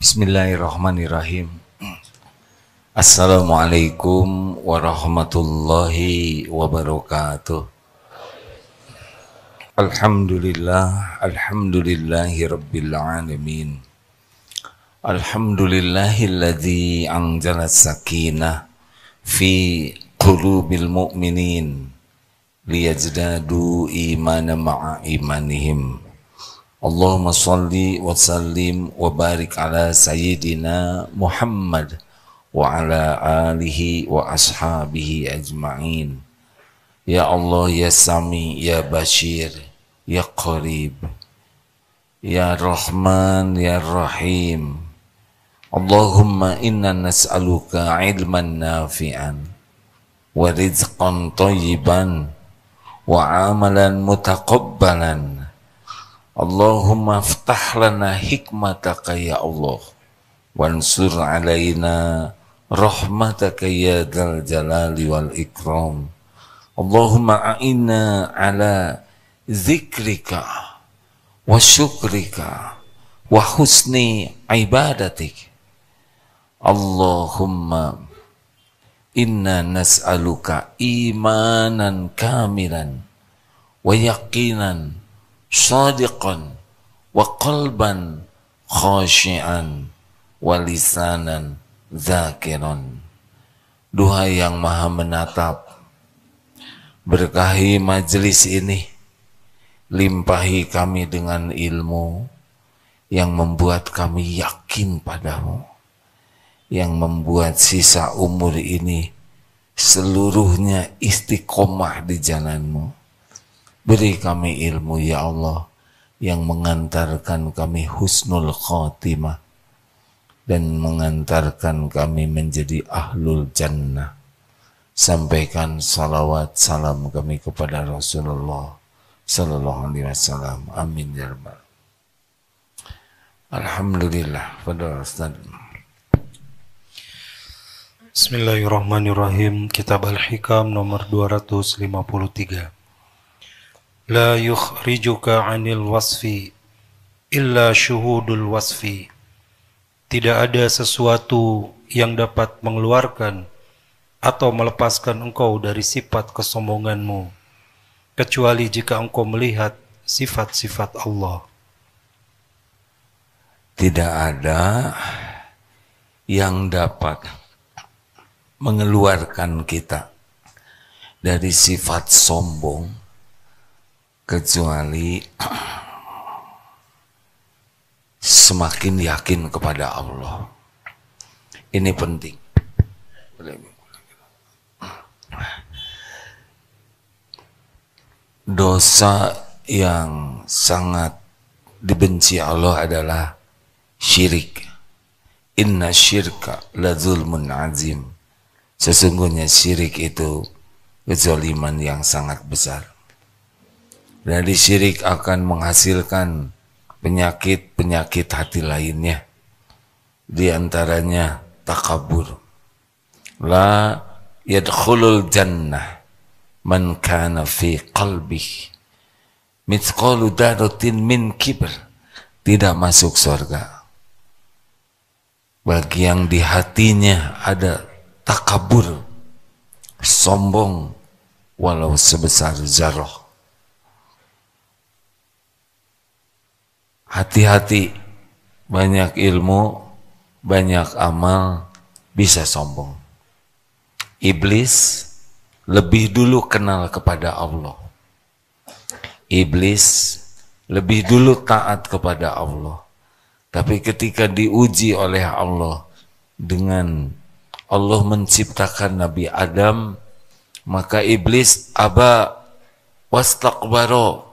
Bismillahirrahmanirrahim. Assalamualaikum warahmatullahi wabarakatuh. Alhamdulillah, alhamdulillahi rabbil alamin. Alhamdulillahilladzi anzala sakinah fi qulubil mu'minin liyazdadu imanan ma'a imanihim. Allahumma salli wa sallim wa barik ala sayyidina Muhammad wa ala alihi wa ashabihi ajma'in. Ya Allah, Ya Sami, Ya Bashir, Ya Qarib, Ya Rahman, Ya Rahim. Allahumma inna nas'aluka ilman nafi'an wa rizqan tayyiban wa amalan mutakabbalan Allahumma ftah lana hikmataka ya Allah wansur alaina rahmataka ya dal jalali wal ikram Allahumma a'inna ala zikrika wa syukrika wa husni ibadatik Allahumma inna nas'aluka imanan kamilan wa yaqinan shadiqan wa qalban khashian wa lisanan zakiran. duha yang maha menatap, berkahi majelis ini, limpahi kami dengan ilmu yang membuat kami yakin padamu, yang membuat sisa umur ini seluruhnya istiqomah di jalanmu Beri kami ilmu ya Allah yang mengantarkan kami husnul khotimah dan mengantarkan kami menjadi ahlul jannah. Sampaikan salawat salam kami kepada Rasulullah Sallallahu Alaihi Wasallam. Amin ya Rabbal. Alhamdulillah pada Ustaz. Bismillahirrahmanirrahim Kitab Al-Hikam nomor 253 لا يخرجك عن الوصف إلا شهود الوصف tidak ada sesuatu yang dapat mengeluarkan atau melepaskan engkau dari sifat kesombonganmu kecuali jika engkau melihat sifat-sifat Allah tidak ada yang dapat mengeluarkan kita dari sifat sombong kecuali semakin yakin kepada Allah. Ini penting. Dosa yang sangat dibenci Allah adalah syirik. Inna syirka la zulmun azim. Sesungguhnya syirik itu kezaliman yang sangat besar. Berarti syirik akan menghasilkan penyakit-penyakit hati lainnya. Di antaranya takabur. La yadkhulul jannah man kana fi qalbih mithqalu darutin min kibr tidak masuk surga bagi yang di hatinya ada takabur sombong walau sebesar zarah hati-hati banyak ilmu banyak amal bisa sombong iblis lebih dulu kenal kepada Allah iblis lebih dulu taat kepada Allah tapi ketika diuji oleh Allah dengan Allah menciptakan Nabi Adam maka iblis aba wastakbaro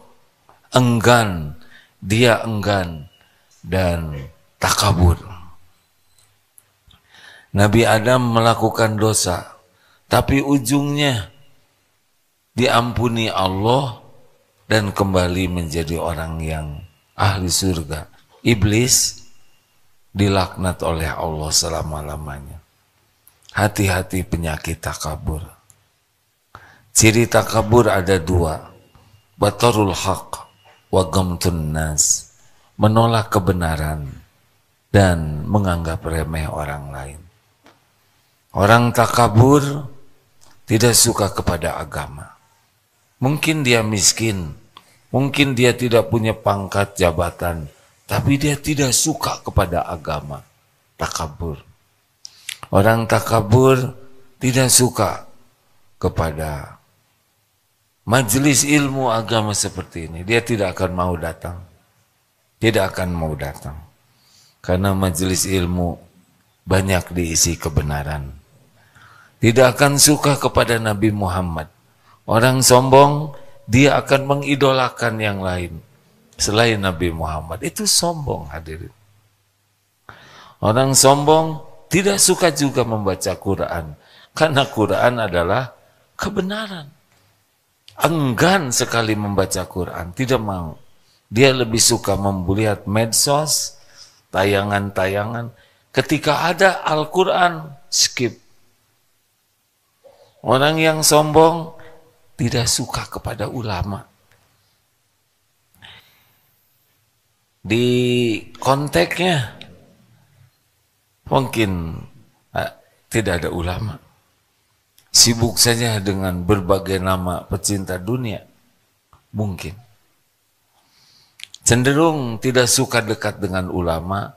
enggan dia enggan dan takabur. Nabi Adam melakukan dosa, tapi ujungnya diampuni Allah dan kembali menjadi orang yang ahli surga. Iblis dilaknat oleh Allah selama-lamanya. Hati-hati penyakit takabur. Ciri takabur ada dua. Batarul haqq wa tunas, menolak kebenaran dan menganggap remeh orang lain. Orang takabur tidak suka kepada agama. Mungkin dia miskin, mungkin dia tidak punya pangkat jabatan, tapi dia tidak suka kepada agama. Takabur. Orang takabur tidak suka kepada majelis ilmu agama seperti ini, dia tidak akan mau datang. Tidak akan mau datang. Karena majelis ilmu banyak diisi kebenaran. Tidak akan suka kepada Nabi Muhammad. Orang sombong, dia akan mengidolakan yang lain. Selain Nabi Muhammad. Itu sombong hadirin. Orang sombong tidak suka juga membaca Quran. Karena Quran adalah kebenaran enggan sekali membaca Quran, tidak mau. Dia lebih suka melihat medsos, tayangan-tayangan. Ketika ada Al-Quran, skip. Orang yang sombong tidak suka kepada ulama. Di konteksnya, mungkin eh, tidak ada ulama sibuk saja dengan berbagai nama pecinta dunia? Mungkin. Cenderung tidak suka dekat dengan ulama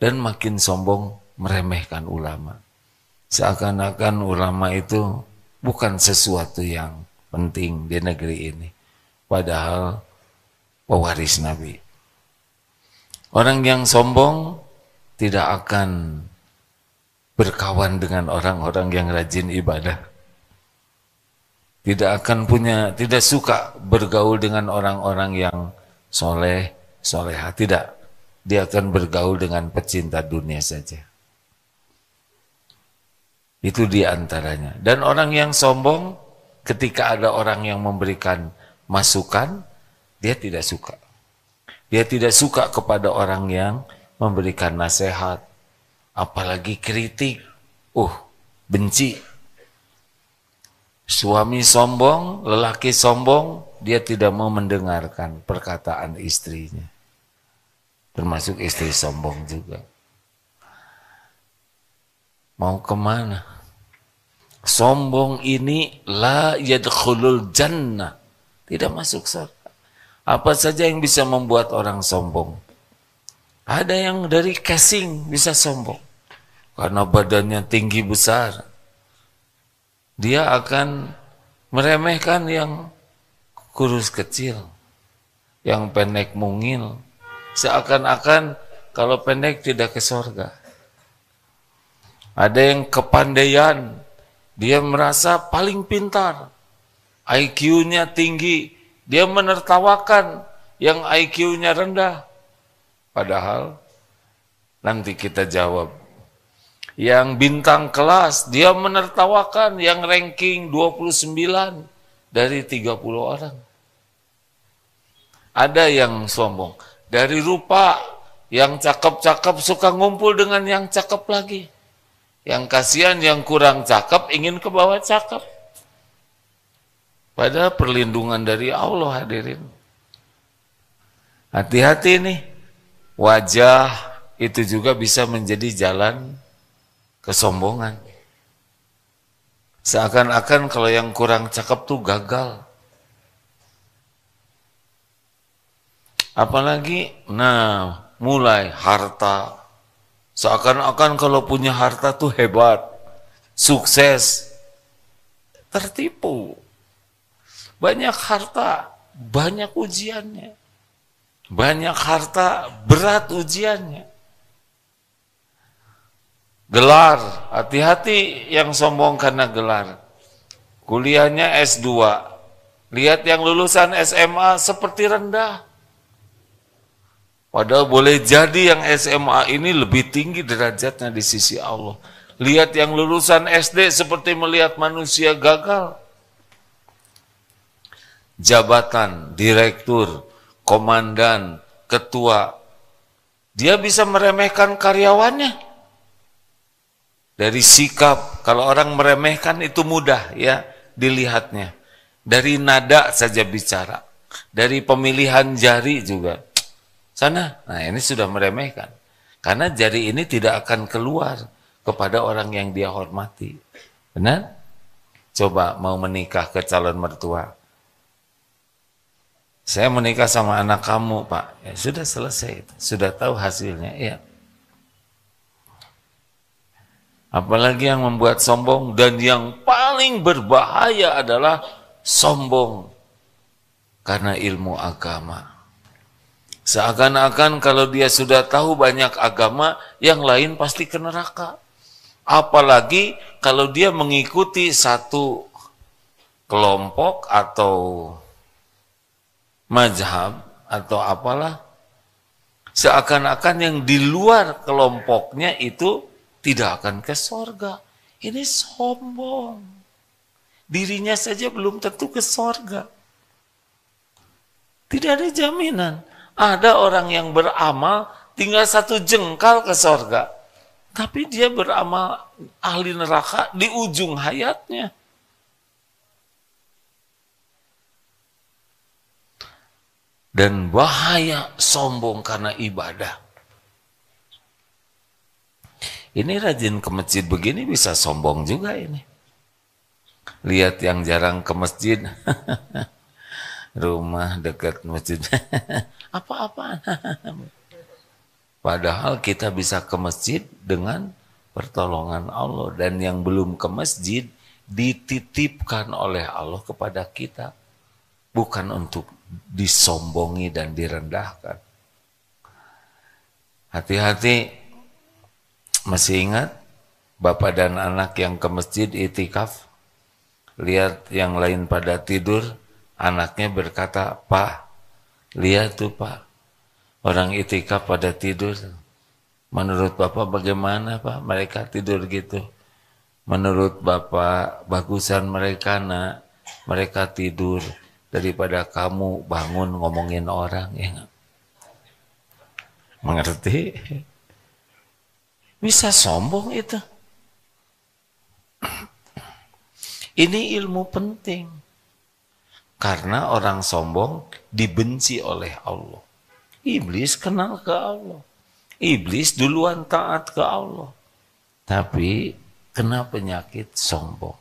dan makin sombong meremehkan ulama. Seakan-akan ulama itu bukan sesuatu yang penting di negeri ini. Padahal pewaris Nabi. Orang yang sombong tidak akan berkawan dengan orang-orang yang rajin ibadah tidak akan punya, tidak suka bergaul dengan orang-orang yang soleh, soleha. Tidak, dia akan bergaul dengan pecinta dunia saja. Itu antaranya Dan orang yang sombong, ketika ada orang yang memberikan masukan, dia tidak suka. Dia tidak suka kepada orang yang memberikan nasihat, apalagi kritik. Uh, benci Suami sombong, lelaki sombong, dia tidak mau mendengarkan perkataan istrinya. Termasuk istri sombong juga. Mau kemana? Sombong ini la yadkhulul jannah. Tidak masuk surga. Apa saja yang bisa membuat orang sombong? Ada yang dari casing bisa sombong. Karena badannya tinggi besar dia akan meremehkan yang kurus kecil, yang pendek mungil, seakan-akan kalau pendek tidak ke sorga. Ada yang kepandaian, dia merasa paling pintar, IQ-nya tinggi, dia menertawakan yang IQ-nya rendah. Padahal nanti kita jawab, yang bintang kelas, dia menertawakan yang ranking 29 dari 30 orang. Ada yang sombong. Dari rupa yang cakep-cakep suka ngumpul dengan yang cakep lagi. Yang kasihan yang kurang cakep ingin ke bawah cakep. Pada perlindungan dari Allah hadirin. Hati-hati nih. Wajah itu juga bisa menjadi jalan kesombongan. Seakan-akan kalau yang kurang cakep tuh gagal. Apalagi, nah mulai harta. Seakan-akan kalau punya harta tuh hebat, sukses, tertipu. Banyak harta, banyak ujiannya. Banyak harta, berat ujiannya. Gelar, hati-hati yang sombong karena gelar. Kuliahnya S2. Lihat yang lulusan SMA seperti rendah. Padahal boleh jadi yang SMA ini lebih tinggi derajatnya di sisi Allah. Lihat yang lulusan SD seperti melihat manusia gagal. Jabatan, direktur, komandan, ketua. Dia bisa meremehkan karyawannya dari sikap. Kalau orang meremehkan itu mudah ya dilihatnya. Dari nada saja bicara, dari pemilihan jari juga. Sana, nah ini sudah meremehkan. Karena jari ini tidak akan keluar kepada orang yang dia hormati. Benar? Coba mau menikah ke calon mertua. Saya menikah sama anak kamu, Pak. Ya, sudah selesai, sudah tahu hasilnya. Ya. Apalagi yang membuat sombong dan yang paling berbahaya adalah sombong karena ilmu agama. Seakan-akan kalau dia sudah tahu banyak agama, yang lain pasti ke neraka. Apalagi kalau dia mengikuti satu kelompok atau mazhab atau apalah, seakan-akan yang di luar kelompoknya itu tidak akan ke sorga. Ini sombong. Dirinya saja belum tentu ke sorga. Tidak ada jaminan. Ada orang yang beramal tinggal satu jengkal ke sorga. Tapi dia beramal ahli neraka di ujung hayatnya. Dan bahaya sombong karena ibadah ini rajin ke masjid begini bisa sombong juga ini. Lihat yang jarang ke masjid. Rumah dekat masjid. apa apa Padahal kita bisa ke masjid dengan pertolongan Allah. Dan yang belum ke masjid dititipkan oleh Allah kepada kita. Bukan untuk disombongi dan direndahkan. Hati-hati masih ingat bapak dan anak yang ke masjid itikaf? Lihat yang lain pada tidur, anaknya berkata, "Pak, lihat tuh, Pak. Orang itikaf pada tidur." Menurut Bapak bagaimana Pak? Mereka tidur gitu. Menurut Bapak, bagusan mereka nak. Mereka tidur daripada kamu bangun ngomongin orang. Ya. Mengerti? Bisa sombong itu. Ini ilmu penting. Karena orang sombong dibenci oleh Allah. Iblis kenal ke Allah. Iblis duluan taat ke Allah. Tapi kena penyakit sombong.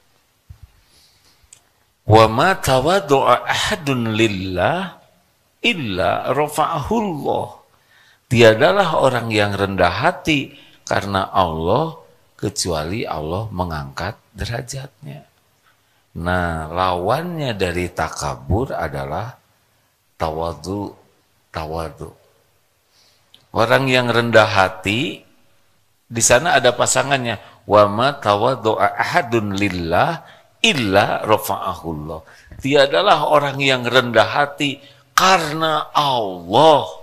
Wa ma tawadu'a ahadun lillah illa rafa'ahullah. Tiadalah orang yang rendah hati karena Allah kecuali Allah mengangkat derajatnya. Nah, lawannya dari takabur adalah tawadu, tawadu. Orang yang rendah hati di sana ada pasangannya wa ma ahadun lillah illa rafa'ahullah. Tiadalah orang yang rendah hati karena Allah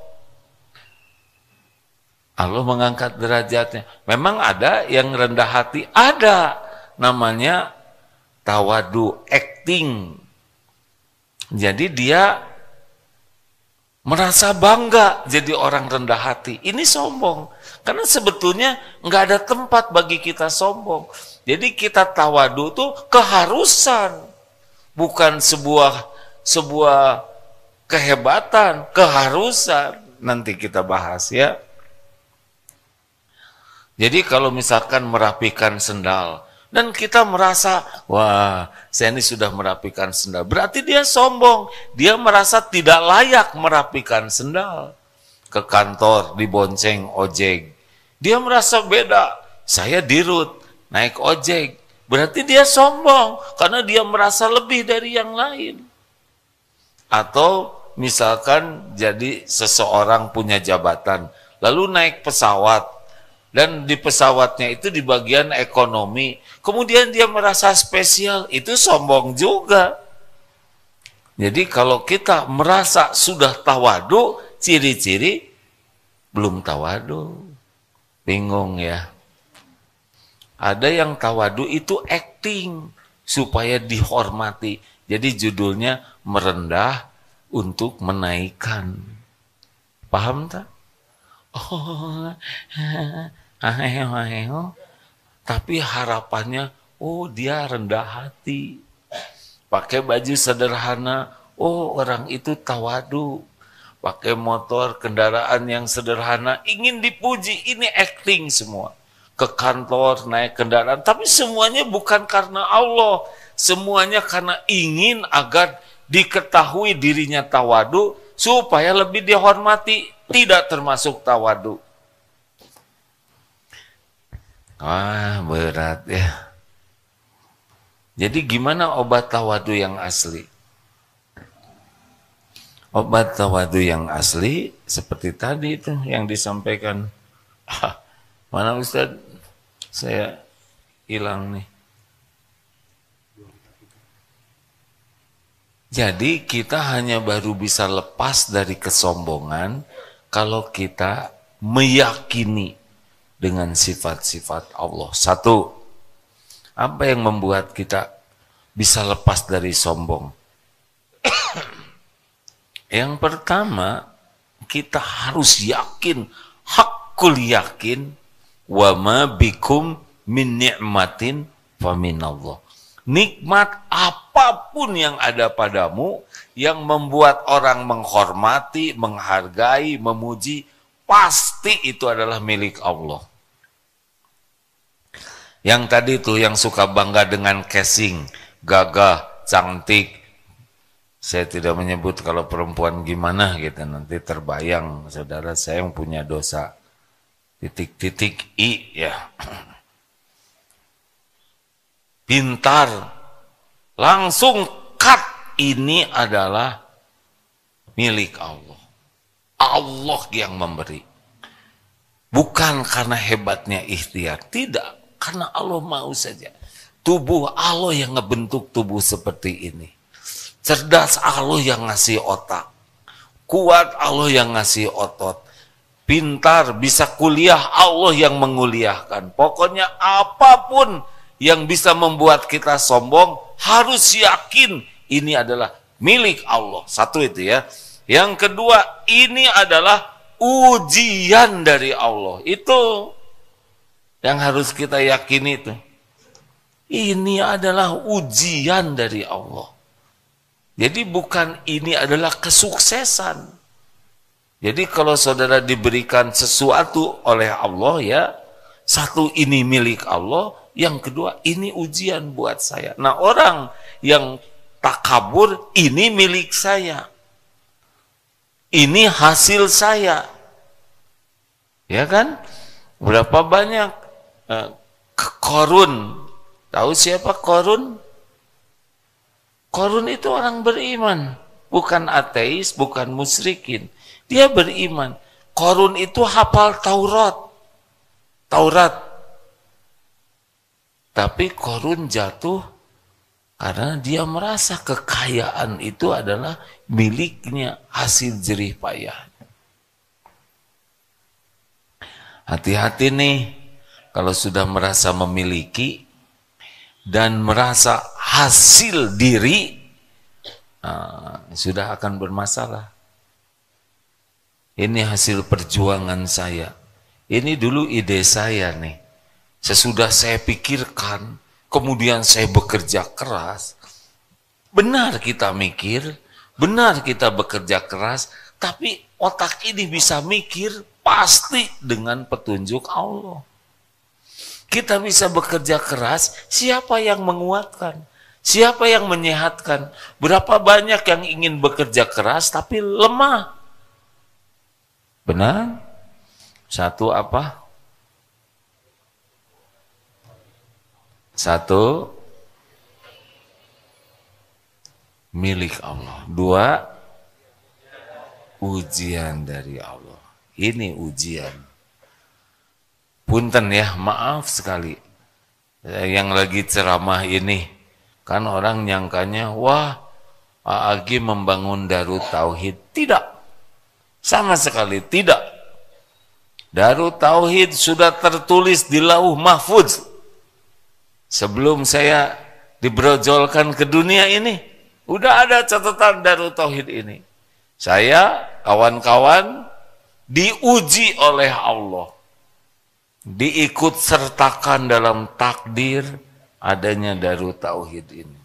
Allah mengangkat derajatnya. Memang ada yang rendah hati, ada namanya tawadu, acting. Jadi dia merasa bangga jadi orang rendah hati. Ini sombong. Karena sebetulnya nggak ada tempat bagi kita sombong. Jadi kita tawadu itu keharusan, bukan sebuah sebuah kehebatan, keharusan. Nanti kita bahas ya. Jadi kalau misalkan merapikan sendal dan kita merasa, wah, saya ini sudah merapikan sendal. Berarti dia sombong. Dia merasa tidak layak merapikan sendal. Ke kantor di bonceng ojek. Dia merasa beda. Saya dirut, naik ojek. Berarti dia sombong karena dia merasa lebih dari yang lain. Atau misalkan jadi seseorang punya jabatan, lalu naik pesawat, dan di pesawatnya itu di bagian ekonomi. Kemudian dia merasa spesial, itu sombong juga. Jadi kalau kita merasa sudah tawadu, ciri-ciri belum tawadu. Bingung ya. Ada yang tawadu itu acting supaya dihormati. Jadi judulnya merendah untuk menaikkan. Paham tak? Oh, aheo aheo tapi harapannya oh dia rendah hati pakai baju sederhana oh orang itu tawadu pakai motor kendaraan yang sederhana ingin dipuji ini acting semua ke kantor naik kendaraan tapi semuanya bukan karena Allah semuanya karena ingin agar diketahui dirinya tawadu supaya lebih dihormati tidak termasuk tawadu Wah berat ya. Jadi gimana obat tawadu yang asli? Obat tawadu yang asli seperti tadi itu yang disampaikan. Ah, mana Ustaz? Saya hilang nih. Jadi kita hanya baru bisa lepas dari kesombongan kalau kita meyakini dengan sifat-sifat Allah. Satu, apa yang membuat kita bisa lepas dari sombong? yang pertama, kita harus yakin, hakul yakin, wa ma bikum min ni'matin Allah. Nikmat apapun yang ada padamu yang membuat orang menghormati, menghargai, memuji pasti itu adalah milik Allah. Yang tadi itu yang suka bangga dengan casing, gagah, cantik. Saya tidak menyebut kalau perempuan gimana gitu nanti terbayang saudara saya yang punya dosa titik-titik i ya. Pintar langsung cut ini adalah milik Allah. Allah yang memberi. Bukan karena hebatnya ikhtiar, tidak. Karena Allah mau saja. Tubuh Allah yang ngebentuk tubuh seperti ini. Cerdas Allah yang ngasih otak. Kuat Allah yang ngasih otot. Pintar, bisa kuliah Allah yang menguliahkan. Pokoknya apapun yang bisa membuat kita sombong harus yakin ini adalah milik Allah. Satu itu ya. Yang kedua, ini adalah ujian dari Allah. Itu yang harus kita yakini itu. Ini adalah ujian dari Allah. Jadi bukan ini adalah kesuksesan. Jadi kalau saudara diberikan sesuatu oleh Allah ya, satu ini milik Allah, yang kedua ini ujian buat saya. Nah orang yang takabur ini milik saya ini hasil saya. Ya kan? Berapa banyak eh, korun? Tahu siapa korun? Korun itu orang beriman, bukan ateis, bukan musyrikin. Dia beriman. Korun itu hafal Taurat. Taurat. Tapi korun jatuh karena dia merasa kekayaan itu adalah miliknya hasil jerih payah. Hati-hati nih kalau sudah merasa memiliki dan merasa hasil diri nah, sudah akan bermasalah. Ini hasil perjuangan saya. Ini dulu ide saya nih. Sesudah saya pikirkan, kemudian saya bekerja keras, benar kita mikir, benar kita bekerja keras, tapi otak ini bisa mikir pasti dengan petunjuk Allah. Kita bisa bekerja keras, siapa yang menguatkan? Siapa yang menyehatkan? Berapa banyak yang ingin bekerja keras tapi lemah? Benar? Satu apa? Satu, milik Allah. Dua, ujian dari Allah. Ini ujian. Punten ya, maaf sekali. Eh, yang lagi ceramah ini, kan orang nyangkanya, wah, Agi membangun Darut Tauhid. Tidak. Sama sekali tidak. Darut Tauhid sudah tertulis di lauh mahfudz Sebelum saya dibrojolkan ke dunia ini, udah ada catatan Darut Tauhid ini. Saya, kawan-kawan, diuji oleh Allah. Diikut sertakan dalam takdir adanya Darut Tauhid ini.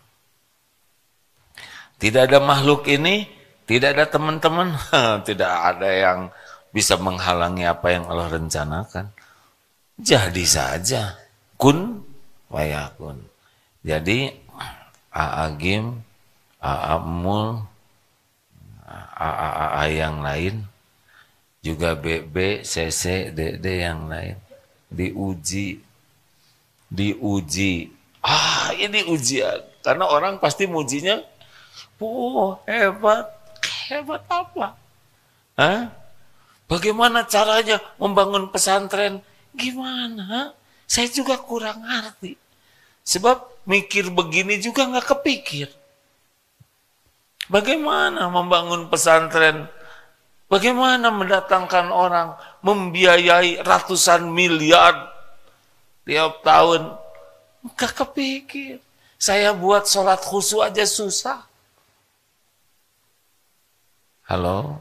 Tidak ada makhluk ini, tidak ada teman-teman, tidak ada yang bisa menghalangi apa yang Allah rencanakan. Jadi saja. Kun wayakun. Jadi aagim, Gim, aaa Mul, a a yang lain, juga BB, CC, DD yang lain diuji diuji ah ini ujian karena orang pasti mujinya oh hebat hebat apa Hah? bagaimana caranya membangun pesantren gimana saya juga kurang ngerti Sebab mikir begini juga nggak kepikir. Bagaimana membangun pesantren? Bagaimana mendatangkan orang membiayai ratusan miliar tiap tahun? Nggak kepikir. Saya buat sholat khusus aja susah. Halo?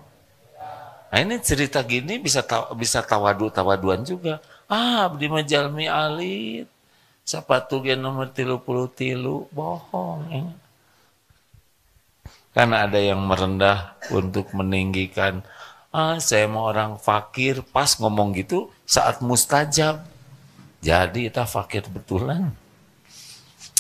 Nah, ini cerita gini bisa bisa tawadu tawaduan juga. Ah, di majalmi alit sepatu gen nomor tilu puluh tilu bohong ya. kan ada yang merendah untuk meninggikan ah saya mau orang fakir pas ngomong gitu saat mustajab jadi kita fakir betulan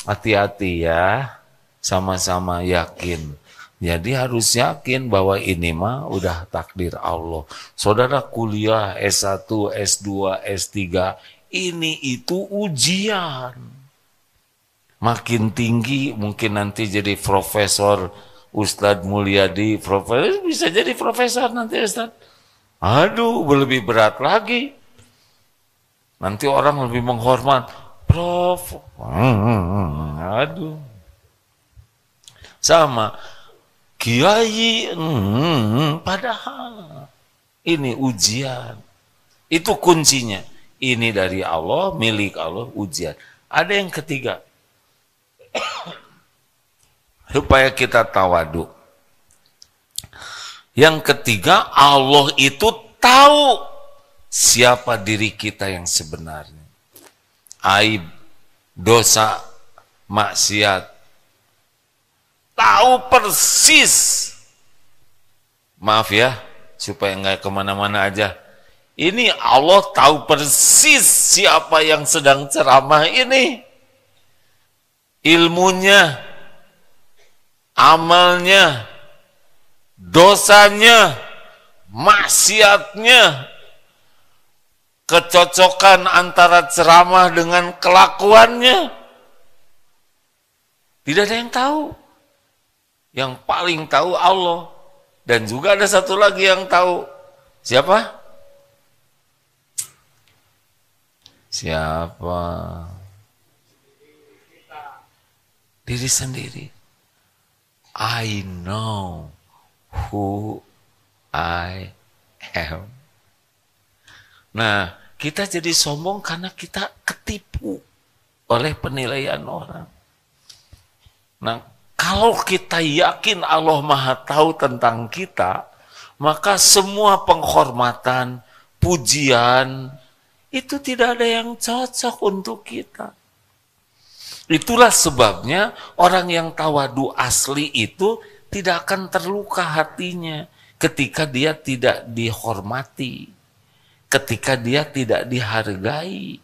hati-hati ya sama-sama yakin jadi harus yakin bahwa ini mah udah takdir Allah. Saudara kuliah S1, S2, S3 ini itu ujian. Makin tinggi mungkin nanti jadi profesor Ustadz Mulyadi, profesor bisa jadi profesor nanti Ustadz. Aduh, lebih berat lagi. Nanti orang lebih menghormat. Prof. aduh. Sama. Kiai. Hmm, padahal. Ini ujian. Itu kuncinya ini dari Allah, milik Allah, ujian. Ada yang ketiga. Supaya kita tawadu. Yang ketiga, Allah itu tahu siapa diri kita yang sebenarnya. Aib, dosa, maksiat. Tahu persis. Maaf ya, supaya nggak kemana-mana aja ini Allah tahu persis siapa yang sedang ceramah ini. Ilmunya, amalnya, dosanya, maksiatnya, kecocokan antara ceramah dengan kelakuannya. Tidak ada yang tahu. Yang paling tahu Allah. Dan juga ada satu lagi yang tahu. Siapa? Siapa? Diri sendiri. I know who I am. Nah, kita jadi sombong karena kita ketipu oleh penilaian orang. Nah, kalau kita yakin Allah Maha Tahu tentang kita, maka semua penghormatan, pujian, itu tidak ada yang cocok untuk kita. Itulah sebabnya orang yang tawadu asli itu tidak akan terluka hatinya ketika dia tidak dihormati, ketika dia tidak dihargai,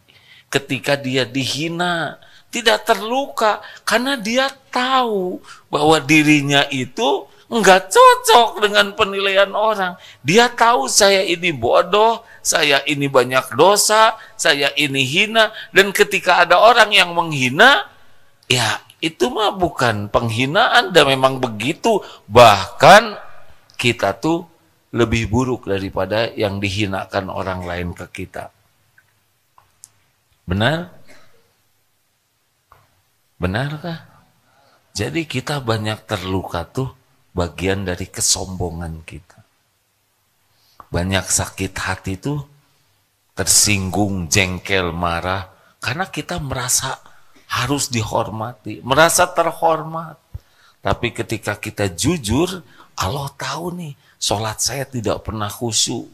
ketika dia dihina, tidak terluka karena dia tahu bahwa dirinya itu nggak cocok dengan penilaian orang. Dia tahu saya ini bodoh, saya ini banyak dosa, saya ini hina. Dan ketika ada orang yang menghina, ya itu mah bukan penghinaan dan memang begitu. Bahkan kita tuh lebih buruk daripada yang dihinakan orang lain ke kita. Benar? Benarkah? Jadi kita banyak terluka tuh bagian dari kesombongan kita. Banyak sakit hati itu tersinggung, jengkel, marah karena kita merasa harus dihormati, merasa terhormat. Tapi ketika kita jujur, Allah tahu nih, sholat saya tidak pernah khusyuk,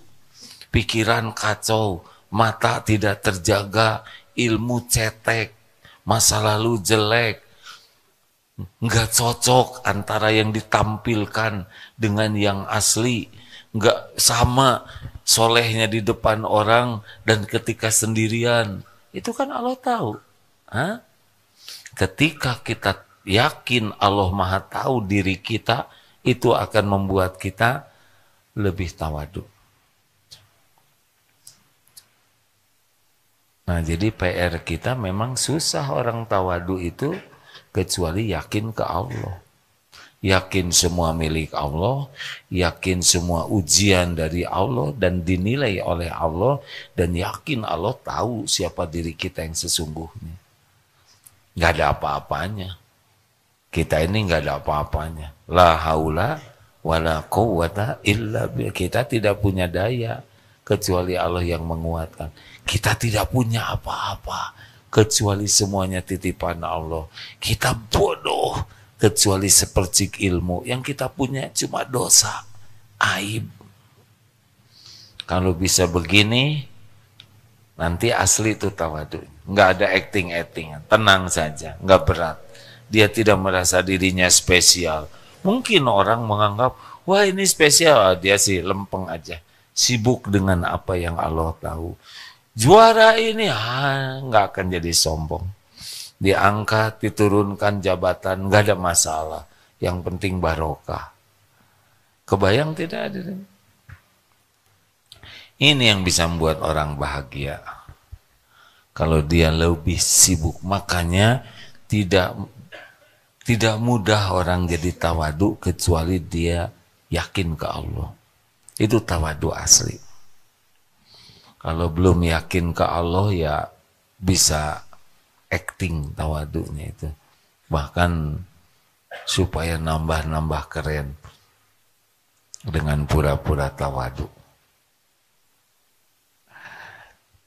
pikiran kacau, mata tidak terjaga, ilmu cetek, masa lalu jelek, Nggak cocok antara yang ditampilkan dengan yang asli. Nggak sama solehnya di depan orang dan ketika sendirian. Itu kan Allah tahu. Hah? Ketika kita yakin Allah maha tahu diri kita, itu akan membuat kita lebih tawadu. Nah, jadi PR kita memang susah orang tawadu itu kecuali yakin ke Allah. Yakin semua milik Allah, yakin semua ujian dari Allah dan dinilai oleh Allah dan yakin Allah tahu siapa diri kita yang sesungguhnya. Gak ada apa-apanya. Kita ini gak ada apa-apanya. La haula wala quwata illa billah. Kita tidak punya daya kecuali Allah yang menguatkan. Kita tidak punya apa-apa kecuali semuanya titipan Allah. Kita bodoh kecuali sepercik ilmu. Yang kita punya cuma dosa, aib. Kalau bisa begini, nanti asli itu tawadu. Nggak ada acting-acting, tenang saja, nggak berat. Dia tidak merasa dirinya spesial. Mungkin orang menganggap, wah ini spesial, dia sih lempeng aja. Sibuk dengan apa yang Allah tahu. Juara ini ah, nggak ah, akan jadi sombong. Diangkat, diturunkan jabatan, nggak ada masalah. Yang penting barokah. Kebayang tidak ada. Ini yang bisa membuat orang bahagia. Kalau dia lebih sibuk, makanya tidak tidak mudah orang jadi tawadu kecuali dia yakin ke Allah. Itu tawadu asli. Kalau belum yakin ke Allah ya bisa acting tawadunya itu. Bahkan supaya nambah-nambah keren dengan pura-pura tawadu.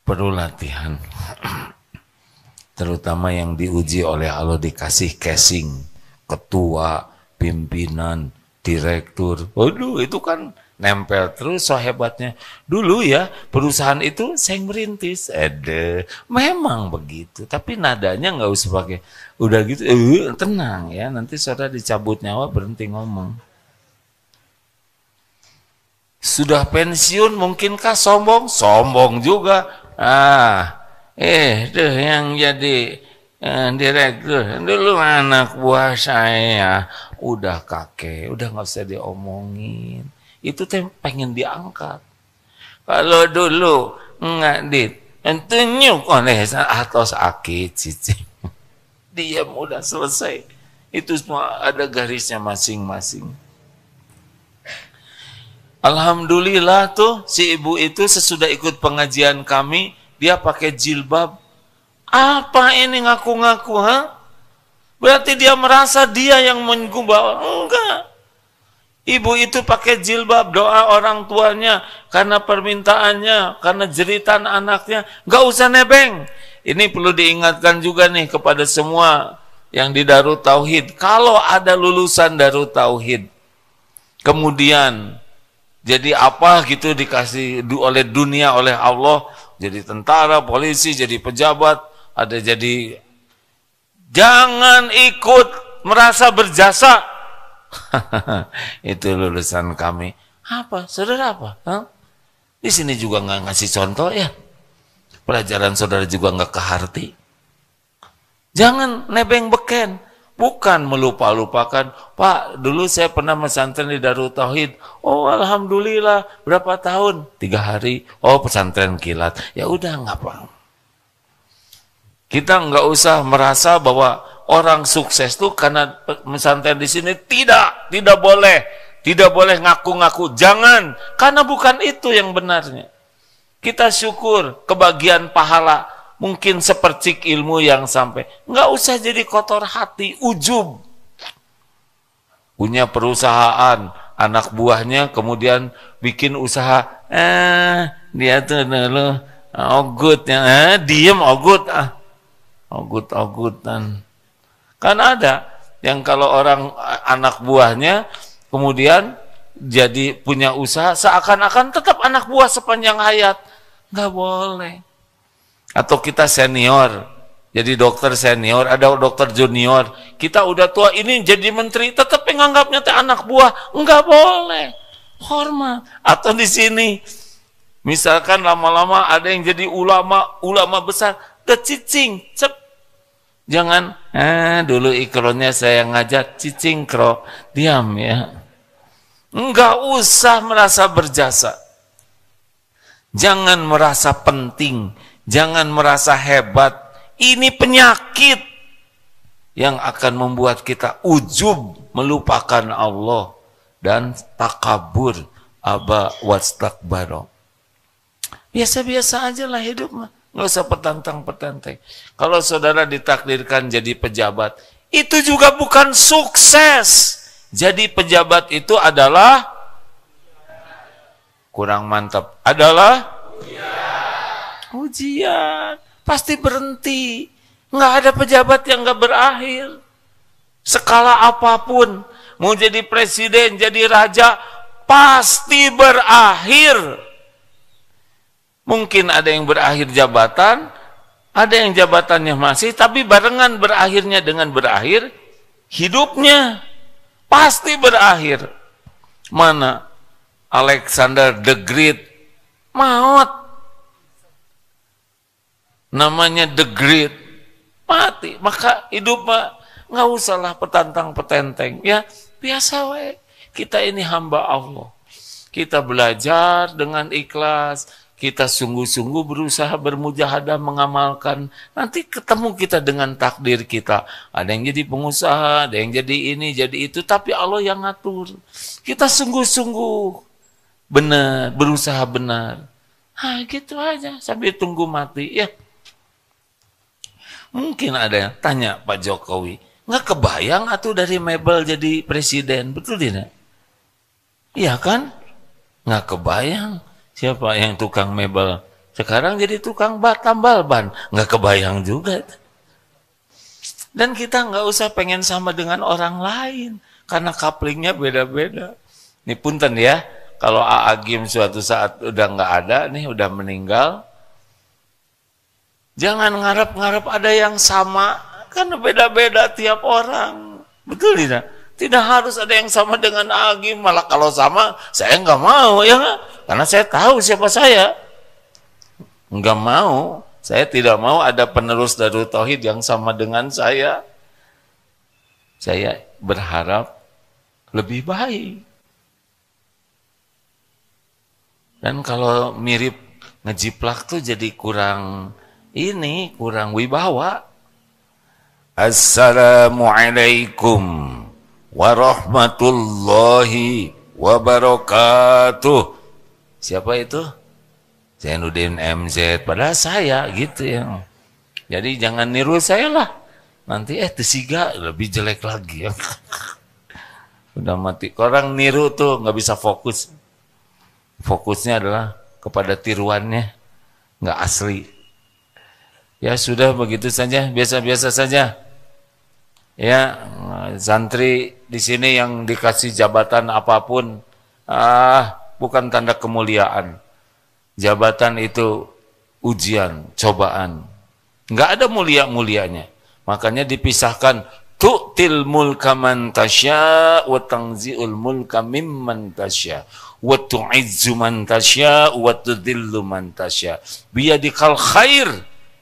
Perlu latihan. Terutama yang diuji oleh Allah dikasih casing, ketua, pimpinan, direktur. Waduh, itu kan nempel terus so hebatnya. Dulu ya perusahaan itu saya merintis. ada memang begitu. Tapi nadanya nggak usah pakai. Udah gitu, eh, tenang ya. Nanti saudara dicabut nyawa berhenti ngomong. Sudah pensiun mungkinkah sombong? Sombong juga. Ah, eh, deh yang jadi eh, direktur dulu anak buah saya udah kakek, udah nggak usah diomongin itu teh pengen diangkat. Kalau dulu enggak dit, entunyuk oleh atas sakit cici. Dia mudah selesai. Itu semua ada garisnya masing-masing. Alhamdulillah tuh si ibu itu sesudah ikut pengajian kami, dia pakai jilbab. Apa ini ngaku-ngaku, ha? Berarti dia merasa dia yang menggubah. Enggak. Ibu itu pakai jilbab doa orang tuanya karena permintaannya, karena jeritan anaknya, Gak usah nebeng. Ini perlu diingatkan juga nih kepada semua yang di Darut Tauhid. Kalau ada lulusan Darut Tauhid, kemudian jadi apa gitu dikasih oleh dunia, oleh Allah, jadi tentara, polisi, jadi pejabat, ada jadi jangan ikut merasa berjasa itu lulusan kami. Apa? Saudara apa? Huh? Di sini juga nggak ngasih contoh ya. Pelajaran saudara juga nggak keharti. Jangan nebeng beken. Bukan melupa-lupakan, Pak, dulu saya pernah pesantren di Darut Tauhid. Oh, Alhamdulillah. Berapa tahun? Tiga hari. Oh, pesantren kilat. Ya udah, nggak apa. Kita nggak usah merasa bahwa orang sukses tuh karena pesantren di sini tidak, tidak boleh, tidak boleh ngaku-ngaku, jangan, karena bukan itu yang benarnya. Kita syukur kebagian pahala, mungkin sepercik ilmu yang sampai. Nggak usah jadi kotor hati, ujub. Punya perusahaan, anak buahnya kemudian bikin usaha, eh dia tuh dulu, ogut, oh eh, diem ogut, oh ah, ogut-ogutan. Oh Kan ada yang kalau orang eh, anak buahnya kemudian jadi punya usaha seakan-akan tetap anak buah sepanjang hayat. Nggak boleh. Atau kita senior, jadi dokter senior, ada dokter junior. Kita udah tua ini jadi menteri, tetap menganggapnya teh anak buah. Nggak boleh. Hormat. Atau di sini, misalkan lama-lama ada yang jadi ulama, ulama besar, kecicing, cep Jangan, eh dulu ikronnya saya ngajak cicing kro diam ya. Enggak usah merasa berjasa. Jangan merasa penting, jangan merasa hebat. Ini penyakit yang akan membuat kita ujub melupakan Allah dan takabur aba wastakbaro. Biasa-biasa aja lah hidup mah. Nggak usah petantang-petantang. Kalau saudara ditakdirkan jadi pejabat, itu juga bukan sukses. Jadi pejabat itu adalah kurang mantap. Adalah ujian. ujian. Pasti berhenti. Nggak ada pejabat yang nggak berakhir. Skala apapun, mau jadi presiden, jadi raja, pasti berakhir. Mungkin ada yang berakhir jabatan, ada yang jabatannya masih, tapi barengan berakhirnya dengan berakhir hidupnya. Pasti berakhir. Mana Alexander the Great? Maut. Namanya the Great. Mati. Maka hidup mah nggak usahlah petantang petenteng. Ya biasa wae Kita ini hamba Allah. Kita belajar dengan ikhlas, kita sungguh-sungguh berusaha bermujahadah mengamalkan, nanti ketemu kita dengan takdir kita. Ada yang jadi pengusaha, ada yang jadi ini, jadi itu, tapi Allah yang ngatur. Kita sungguh-sungguh benar, berusaha benar. Hah, gitu aja, sambil tunggu mati. Ya, mungkin ada yang tanya Pak Jokowi, nggak kebayang atau dari Mebel jadi presiden, betul tidak? Iya kan? Nggak kebayang. Siapa yang tukang mebel? Sekarang jadi tukang tambal ban Nggak kebayang juga. Dan kita nggak usah pengen sama dengan orang lain. Karena kaplingnya beda-beda. Ini punten ya. Kalau AA Gim suatu saat udah nggak ada, nih udah meninggal. Jangan ngarep-ngarep ada yang sama. Karena beda-beda tiap orang. Betul tidak? Tidak harus ada yang sama dengan Agi. Malah kalau sama, saya nggak mau ya. Karena saya tahu siapa saya. Nggak mau. Saya tidak mau ada penerus Darul Tauhid yang sama dengan saya. Saya berharap lebih baik. Dan kalau mirip ngejiplak tuh jadi kurang ini, kurang wibawa. Assalamualaikum warahmatullahi wabarakatuh. Siapa itu? Zainuddin MZ. Padahal saya gitu ya. Jadi jangan niru saya lah. Nanti eh tersiga lebih jelek lagi ya. Udah mati. Orang niru tuh nggak bisa fokus. Fokusnya adalah kepada tiruannya. Nggak asli. Ya sudah begitu saja, biasa-biasa saja ya santri di sini yang dikasih jabatan apapun ah bukan tanda kemuliaan jabatan itu ujian cobaan nggak ada mulia mulianya makanya dipisahkan tu'til mulka man tasya wa tangzi'ul mulka mimman tasya wa tu'izzu man tasya wa tudhillu man tasya biyadikal khair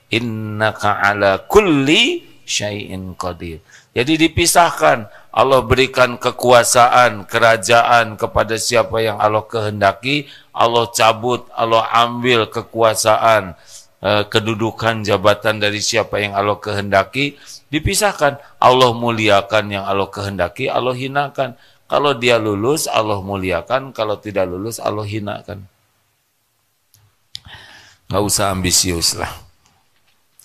innaka ala kulli syai'in qadir jadi dipisahkan. Allah berikan kekuasaan, kerajaan kepada siapa yang Allah kehendaki. Allah cabut, Allah ambil kekuasaan, eh, kedudukan, jabatan dari siapa yang Allah kehendaki. Dipisahkan. Allah muliakan yang Allah kehendaki, Allah hinakan. Kalau dia lulus, Allah muliakan. Kalau tidak lulus, Allah hinakan. Gak usah ambisius lah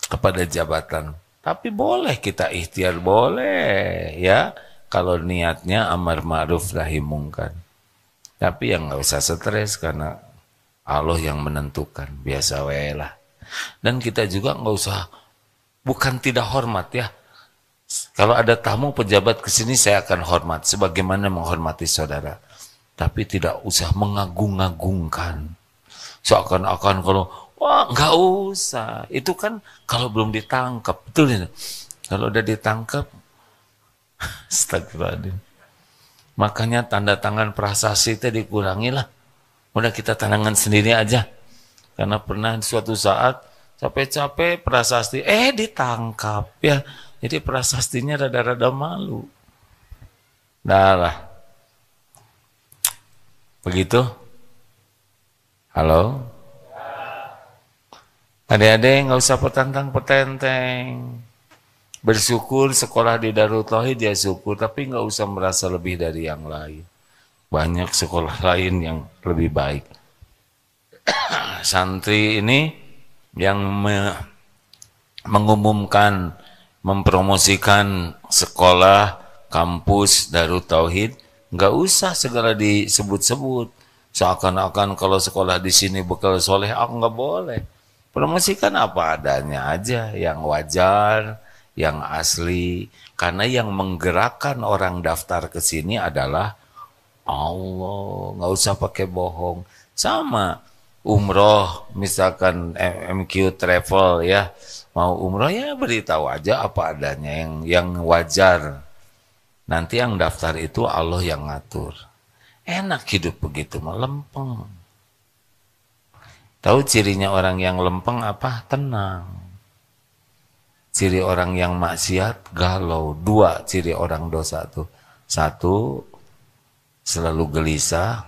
kepada jabatan. Tapi boleh kita ikhtiar, boleh ya. Kalau niatnya amar ma'ruf nahi mungkar. Tapi yang nggak usah stres karena Allah yang menentukan. Biasa lah. Dan kita juga nggak usah, bukan tidak hormat ya. Kalau ada tamu pejabat ke sini saya akan hormat sebagaimana menghormati saudara. Tapi tidak usah mengagung-agungkan. Seakan-akan kalau Wah, nggak usah. Itu kan kalau belum ditangkap, betul ini. Kalau udah ditangkap, astagfirullahaladzim. Makanya tanda tangan prasasti itu dikurangi lah. Udah kita tangan sendiri aja. Karena pernah suatu saat capek-capek prasasti, eh ditangkap ya. Jadi prasastinya rada-rada malu. Darah. Begitu? Halo? Adik-adik nggak usah petantang-petenteng. Bersyukur sekolah di Darul Tauhid ya syukur, tapi nggak usah merasa lebih dari yang lain. Banyak sekolah lain yang lebih baik. Santri ini yang me mengumumkan, mempromosikan sekolah, kampus Darul Tauhid, nggak usah segala disebut-sebut. Seakan-akan kalau sekolah di sini bekal soleh, aku nggak boleh kan apa adanya aja, yang wajar, yang asli. Karena yang menggerakkan orang daftar ke sini adalah Allah. Nggak usah pakai bohong. Sama umroh, misalkan MQ Travel ya. Mau umroh ya beritahu aja apa adanya yang yang wajar. Nanti yang daftar itu Allah yang ngatur. Enak hidup begitu, melempeng. Tahu cirinya orang yang lempeng apa? Tenang. Ciri orang yang maksiat galau. Dua ciri orang dosa tuh. Satu selalu gelisah.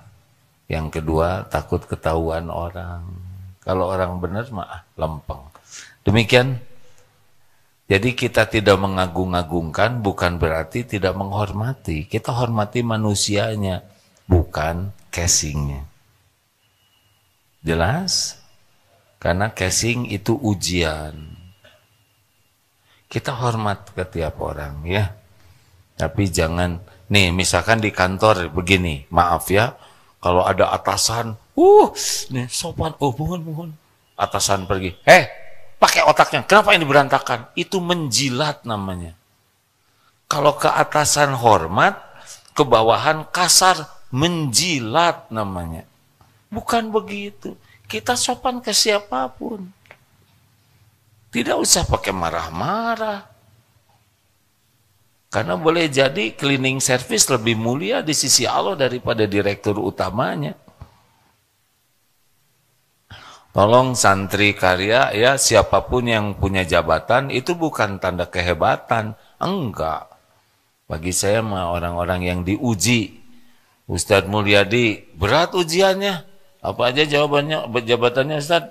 Yang kedua takut ketahuan orang. Kalau orang benar mah ah, lempeng. Demikian. Jadi kita tidak mengagung-agungkan bukan berarti tidak menghormati. Kita hormati manusianya, bukan casingnya. Jelas? Karena casing itu ujian. Kita hormat ke tiap orang ya. Tapi jangan, nih misalkan di kantor begini, maaf ya, kalau ada atasan, uh, nih sopan, oh mohon mohon, atasan pergi, eh pakai otaknya, kenapa ini berantakan? Itu menjilat namanya. Kalau ke atasan hormat, ke bawahan kasar, menjilat namanya. Bukan begitu. Kita sopan ke siapapun. Tidak usah pakai marah-marah. Karena boleh jadi cleaning service lebih mulia di sisi Allah daripada direktur utamanya. Tolong santri karya ya siapapun yang punya jabatan itu bukan tanda kehebatan. Enggak. Bagi saya mah orang-orang yang diuji. Ustadz Mulyadi berat ujiannya. Apa aja jawabannya, jabatannya Ustaz?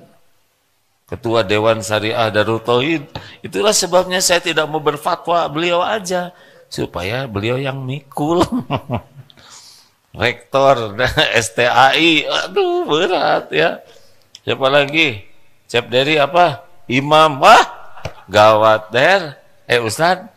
Ketua Dewan Syariah Darul Tauhid. Itulah sebabnya saya tidak mau berfatwa beliau aja. Supaya beliau yang mikul. Rektor STAI. Aduh berat ya. Siapa lagi? Cep dari apa? Imam. Wah gawat der. Eh Ustadz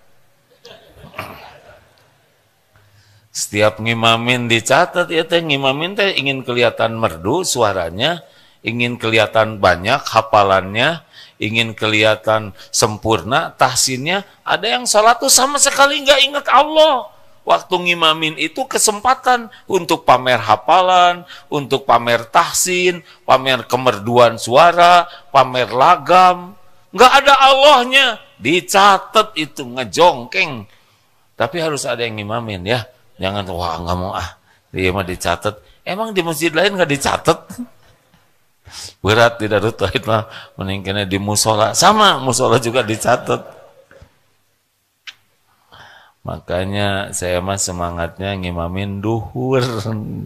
Setiap ngimamin dicatat ya teh ngimamin teh ingin kelihatan merdu suaranya, ingin kelihatan banyak hafalannya, ingin kelihatan sempurna tahsinnya. Ada yang salah tuh sama sekali nggak ingat Allah. Waktu ngimamin itu kesempatan untuk pamer hafalan, untuk pamer tahsin, pamer kemerduan suara, pamer lagam. Nggak ada Allahnya. Dicatat itu ngejongkeng. Tapi harus ada yang ngimamin ya. Jangan wah nggak mau ah dia mah dicatat. Emang di masjid lain nggak dicatat? Berat di Darut Tauhid mah meningkatnya di musola. Sama musola juga dicatat. Makanya saya mah semangatnya ngimamin duhur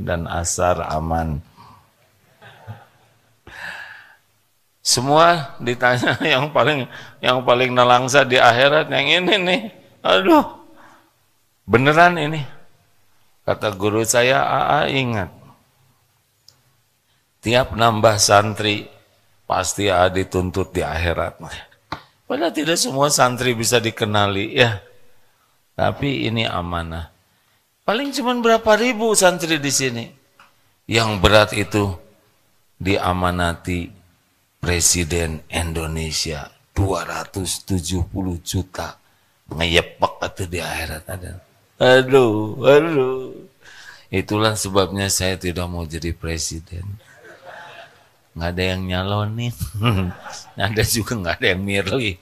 dan asar aman. Semua ditanya yang paling yang paling nelangsa di akhirat yang ini nih. Aduh. Beneran ini. Kata guru saya, AA ingat. Tiap nambah santri, pasti AA dituntut di akhirat. Padahal tidak semua santri bisa dikenali ya. Tapi ini amanah. Paling cuma berapa ribu santri di sini. Yang berat itu diamanati Presiden Indonesia 270 juta ngeyepek atau di akhirat ada. Aduh, aduh. Itulah sebabnya saya tidak mau jadi presiden. Nggak ada yang nyalonin. ada juga nggak ada yang mirli.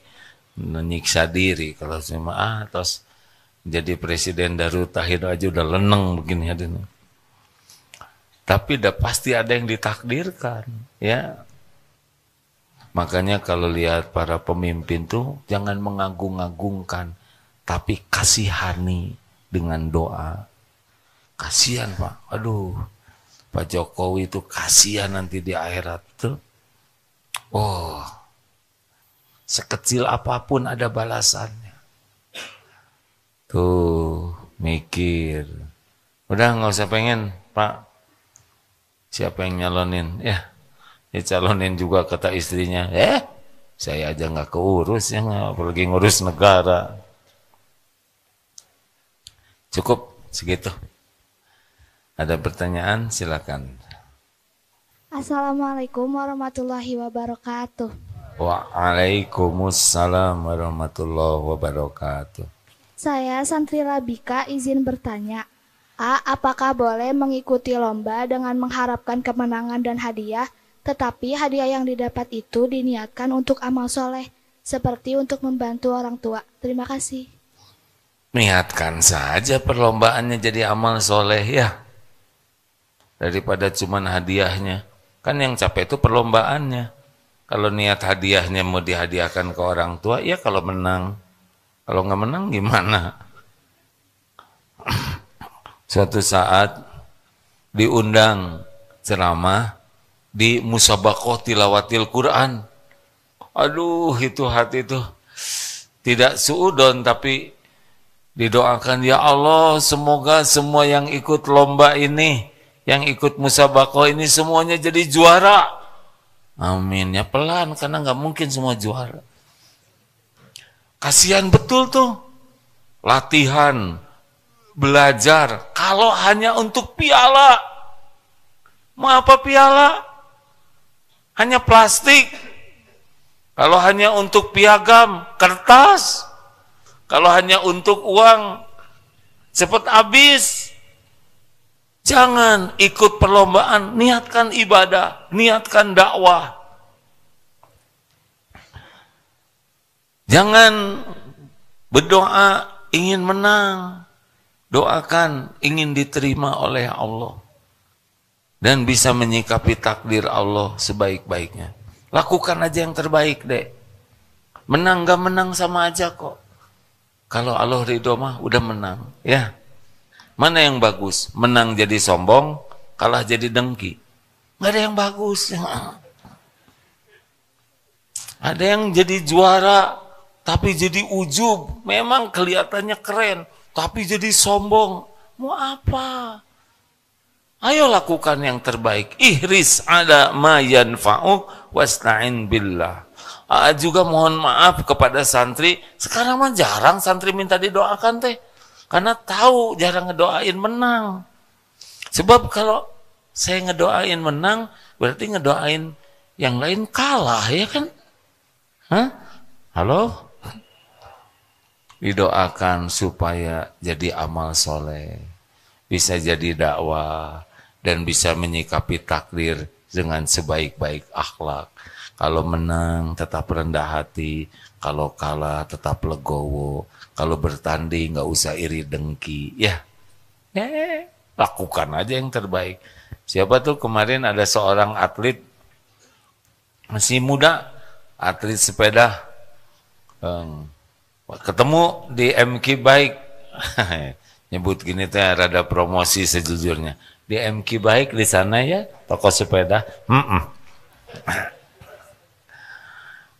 Menyiksa diri. Kalau cuma, ah, terus jadi presiden dari Tahir aja udah leneng begini. Adanya. Tapi udah pasti ada yang ditakdirkan. ya. Makanya kalau lihat para pemimpin tuh, jangan mengagung-agungkan. Tapi kasihani dengan doa. Kasihan Pak, aduh Pak Jokowi itu kasihan nanti di akhirat tuh. Oh, sekecil apapun ada balasannya. Tuh, mikir. Udah nggak usah pengen, Pak. Siapa yang nyalonin? Ya, ini calonin juga kata istrinya. Eh, saya aja nggak keurus ya, nggak pergi ngurus negara. Cukup segitu. Ada pertanyaan silakan. Assalamualaikum warahmatullahi wabarakatuh. Waalaikumsalam warahmatullahi wabarakatuh. Saya Santri Labika izin bertanya. A. Apakah boleh mengikuti lomba dengan mengharapkan kemenangan dan hadiah, tetapi hadiah yang didapat itu diniatkan untuk amal soleh, seperti untuk membantu orang tua? Terima kasih niatkan saja perlombaannya jadi amal soleh ya daripada cuman hadiahnya kan yang capek itu perlombaannya kalau niat hadiahnya mau dihadiahkan ke orang tua ya kalau menang kalau nggak menang gimana suatu saat diundang ceramah di musabakoh tilawatil Quran aduh itu hati itu tidak suudon tapi Didoakan, ya Allah semoga semua yang ikut lomba ini, yang ikut musabako ini semuanya jadi juara. Amin. Ya pelan, karena nggak mungkin semua juara. Kasihan betul tuh. Latihan, belajar, kalau hanya untuk piala. Mau apa piala? Hanya plastik. Kalau hanya untuk piagam, kertas, kalau hanya untuk uang, cepat habis. Jangan ikut perlombaan, niatkan ibadah, niatkan dakwah. Jangan berdoa ingin menang, doakan ingin diterima oleh Allah dan bisa menyikapi takdir Allah sebaik-baiknya. Lakukan aja yang terbaik, Dek. Menang gak menang sama aja kok. Kalau Allah ridho mah udah menang, ya. Mana yang bagus? Menang jadi sombong, kalah jadi dengki. Nggak ada yang bagus. Ya. Ada yang jadi juara, tapi jadi ujub. Memang kelihatannya keren, tapi jadi sombong. Mau apa? Ayo lakukan yang terbaik. Ihris ada mayan Fa'u wasta'in billah juga mohon maaf kepada santri sekarang mah jarang santri minta didoakan teh karena tahu jarang ngedoain menang sebab kalau saya ngedoain menang berarti ngedoain yang lain kalah ya kan Hah? halo didoakan supaya jadi amal soleh bisa jadi dakwah dan bisa menyikapi takdir dengan sebaik-baik akhlak kalau menang tetap rendah hati, kalau kalah tetap legowo, kalau bertanding nggak usah iri dengki, ya. Eh, lakukan aja yang terbaik. Siapa tuh kemarin ada seorang atlet masih muda, atlet sepeda um, ketemu di MK Bike. Nyebut gini tuh ya, rada promosi sejujurnya. Di MK Bike di sana ya, toko sepeda. Mm -mm.